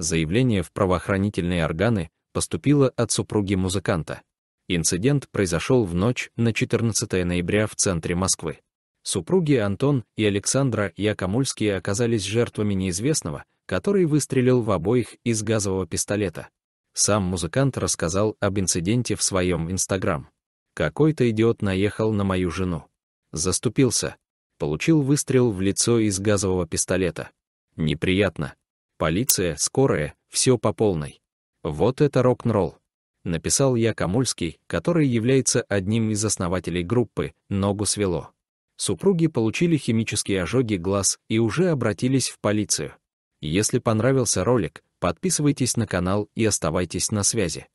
Заявление в правоохранительные органы поступило от супруги музыканта. Инцидент произошел в ночь на 14 ноября в центре Москвы. Супруги Антон и Александра Якомульские оказались жертвами неизвестного, который выстрелил в обоих из газового пистолета. Сам музыкант рассказал об инциденте в своем Инстаграм. «Какой-то идиот наехал на мою жену. Заступился. Получил выстрел в лицо из газового пистолета. Неприятно. Полиция, скорая, все по полной. Вот это рок-н-ролл. Написал я Камульский, который является одним из основателей группы «Ногу свело». Супруги получили химические ожоги глаз и уже обратились в полицию. Если понравился ролик, подписывайтесь на канал и оставайтесь на связи.